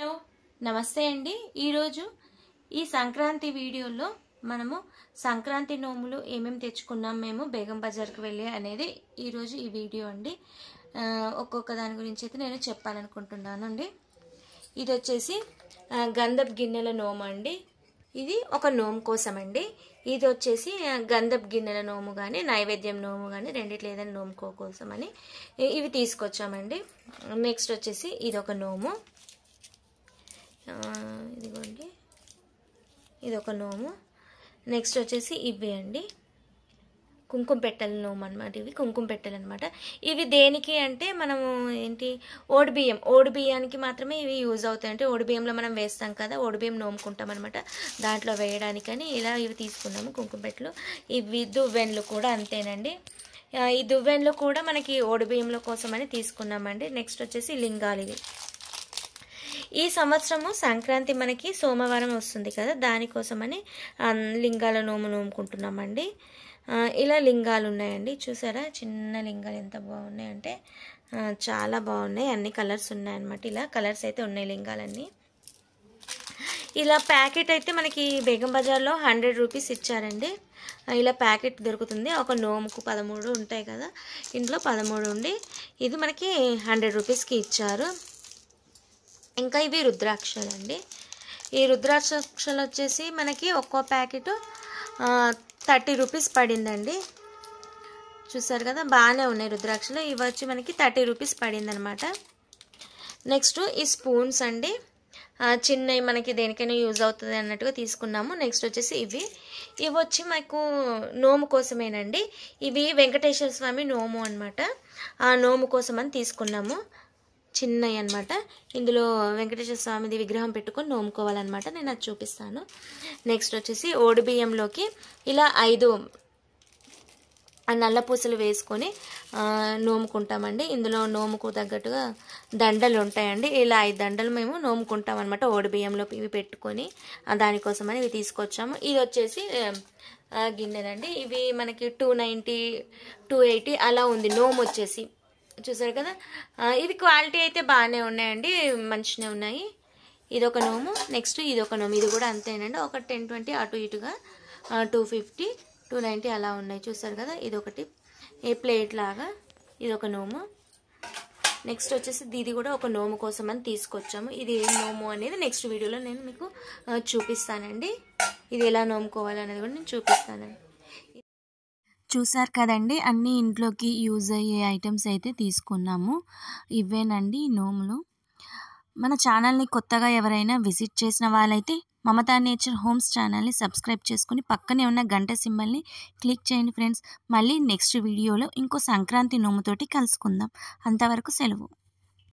hello నమస్తే అండి ఈరోజు ఈ సంక్రాంతి వీడియోలో మనము సంక్రాంతి నోములు ఏమేమి తెచ్చుకున్నాం మేము బేగం బజార్కి వెళ్ళి అనేది ఈరోజు ఈ వీడియో అండి ఒక్కొక్క దాని గురించి అయితే నేను చెప్పాలనుకుంటున్నాను అండి ఇది వచ్చేసి గంధప్ గిన్నెల నోము అండి ఇది ఒక నోము కోసం అండి ఇది వచ్చేసి గంధప్ గిన్నెల నోము కానీ నైవేద్యం నోము కానీ రెండిట్లో ఏదైనా నోముకో కోసం అని ఇవి తీసుకొచ్చామండి నెక్స్ట్ వచ్చేసి ఇది ఒక నోము ఇదిగోండి ఇది ఒక నోము నెక్స్ట్ వచ్చేసి ఇవి అండి కుంకుమ పెట్టెల నోము అనమాట ఇవి కుంకుమ పెట్టెలు అనమాట ఇవి దేనికి అంటే మనము ఏంటి ఓడి బియ్యం ఓడి బియ్యానికి మాత్రమే ఇవి యూజ్ అవుతాయి అంటే ఓడి బియ్యంలో మనం వేస్తాం కదా ఓడి బియ్యం నోముకుంటాం అనమాట దాంట్లో వేయడానికని ఇలా ఇవి తీసుకున్నాము కుంకుమ పెట్టెలు ఇవి దువ్వెన్లు కూడా అంతేనండి ఈ దువ్వెన్లు కూడా మనకి ఓడి బియ్యంలో కోసమని తీసుకున్నామండి నెక్స్ట్ వచ్చేసి లింగాలు ఇవి ఈ సంవత్సరము సంక్రాంతి మనకి సోమవారం వస్తుంది కదా దానికోసమని లింగాల నోము నోముకుంటున్నామండి ఇలా లింగాలు ఉన్నాయండి చూసారా చిన్న లింగాలు ఎంత బాగున్నాయంటే చాలా బాగున్నాయి అన్ని కలర్స్ ఉన్నాయన్నమాట ఇలా కలర్స్ అయితే ఉన్నాయి లింగాలన్నీ ఇలా ప్యాకెట్ అయితే మనకి బేగం బజార్లో హండ్రెడ్ రూపీస్ ఇచ్చారండి ఇలా ప్యాకెట్ దొరుకుతుంది ఒక నోముకు పదమూడు ఉంటాయి కదా ఇంట్లో పదమూడు ఉండి ఇది మనకి హండ్రెడ్ రూపీస్కి ఇచ్చారు ఇంకా ఇవి రుద్రాక్షలు అండి ఈ రుద్రాక్షలు వచ్చేసి మనకి ఒక్కో ప్యాకెట్ థర్టీ రూపీస్ పడిందండి చూసారు కదా బాగానే ఉన్నాయి రుద్రాక్షలు ఇవి వచ్చి మనకి థర్టీ రూపీస్ పడిందనమాట నెక్స్ట్ ఈ స్పూన్స్ అండి చిన్నవి మనకి దేనికైనా యూజ్ అవుతుంది అన్నట్టుగా తీసుకున్నాము నెక్స్ట్ వచ్చేసి ఇవి ఇవి వచ్చి మాకు నోము కోసమేనండి ఇవి వెంకటేశ్వర స్వామి నోము అనమాట ఆ నోము కోసం అని తీసుకున్నాము చిన్నవి అనమాట ఇందులో వెంకటేశ్వర స్వామిది విగ్రహం పెట్టుకొని నోముకోవాలన్నమాట నేను అది చూపిస్తాను నెక్స్ట్ వచ్చేసి బియ్యంలోకి ఇలా ఐదు నల్ల పూసలు వేసుకొని నోముకుంటామండి ఇందులో నోముకు తగ్గట్టుగా దండలు ఉంటాయండి ఇలా ఐదు దండలు మేము నోముకుంటాం అనమాట ఓడిబియ్యంలో ఇవి పెట్టుకొని దానికోసమని ఇవి తీసుకొచ్చాము ఇది వచ్చేసి గిన్నెలండి ఇవి మనకి టూ నైంటీ టూ ఎయిటీ అలా ఉంది నోము వచ్చేసి చూసారు కదా ఇది క్వాలిటీ అయితే బాగానే ఉన్నాయండి మంచినే ఉన్నాయి ఇదొక నోము నెక్స్ట్ ఇదొక నోము ఇది కూడా అంతేనండి ఒక టెన్ ట్వంటీ అటు ఇటుగా టూ ఫిఫ్టీ టూ నైంటీ అలా ఉన్నాయి చూసారు కదా ఇదొకటి ఏ ప్లేట్ లాగా ఇదొక నోము నెక్స్ట్ వచ్చేసి దీది కూడా ఒక నోము కోసం అని తీసుకొచ్చాము ఇది ఏం నోము అనేది నెక్స్ట్ వీడియోలో నేను మీకు చూపిస్తానండి ఇది ఎలా నోముకోవాలి అనేది కూడా నేను చూపిస్తానండి చూసారు కదండి అన్ని ఇంట్లోకి యూజ్ అయ్యే ఐటమ్స్ అయితే తీసుకున్నాము ఇవేనండి నోములు మన ఛానల్ని కొత్తగా ఎవరైనా విజిట్ చేసిన వాళ్ళైతే మమతా నేచర్ హోమ్స్ ఛానల్ని సబ్స్క్రైబ్ చేసుకుని పక్కనే ఉన్న గంట సింబల్ని క్లిక్ చేయండి ఫ్రెండ్స్ మళ్ళీ నెక్స్ట్ వీడియోలో ఇంకో సంక్రాంతి నోముతోటి కలుసుకుందాం అంతవరకు సెలవు